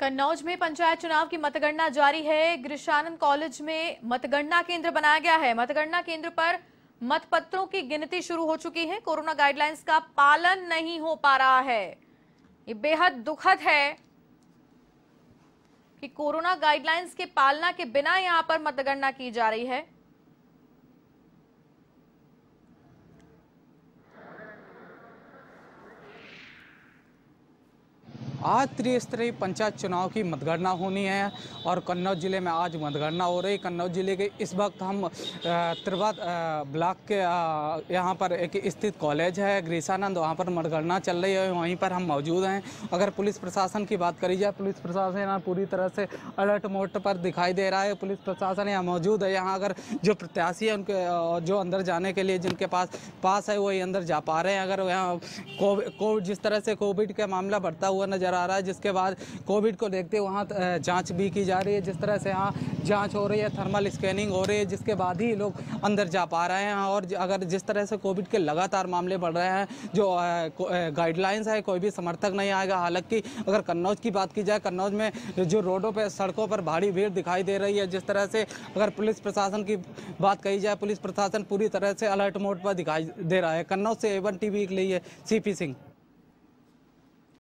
कन्नौज में पंचायत चुनाव की मतगणना जारी है ग्रिशानंद कॉलेज में मतगणना केंद्र बनाया गया है मतगणना केंद्र पर मतपत्रों की गिनती शुरू हो चुकी है कोरोना गाइडलाइंस का पालन नहीं हो पा रहा है ये बेहद दुखद है कि कोरोना गाइडलाइंस के पालना के बिना यहां पर मतगणना की जा रही है आज त्रिस्तरीय पंचायत चुनाव की मतगणना होनी है और कन्नौज ज़िले में आज मतगणना हो रही है कन्नौज ज़िले के इस वक्त हम त्रिवाद ब्लॉक के यहाँ पर एक स्थित कॉलेज है ग्रीसानंद वहाँ पर मतगणना चल रही है वहीं पर हम मौजूद हैं अगर पुलिस प्रशासन की बात करी जाए पुलिस प्रशासन पूरी तरह से अलर्ट मोड पर दिखाई दे रहा है पुलिस प्रशासन यहाँ मौजूद है यहाँ अगर जो प्रत्याशी है उनके जो अंदर जाने के लिए जिनके पास पास है वही अंदर जा पा रहे हैं अगर यहाँ कोविड जिस तरह से कोविड का मामला बढ़ता हुआ नजर नज़र आ रहा है जिसके बाद कोविड को देखते वहाँ जाँच भी की जा रही है जिस तरह से यहाँ जाँच हो रही है थर्मल स्कैनिंग हो रही है जिसके बाद ही लोग अंदर जा पा रहे हैं और अगर जिस तरह से कोविड के लगातार मामले बढ़ रहे हैं जो गाइडलाइंस है कोई भी समर्थक नहीं आएगा हालांकि अगर कन्नौज की बात की जाए कन्नौज में जो रोडों पर सड़कों पर भारी भीड़ दिखाई दे रही है जिस तरह से अगर पुलिस प्रशासन की बात कही जाए पुलिस प्रशासन पूरी तरह से अलर्ट मोड पर दिखाई दे रहा है कन्नौज से एवन टीवी के लिए सी सिंह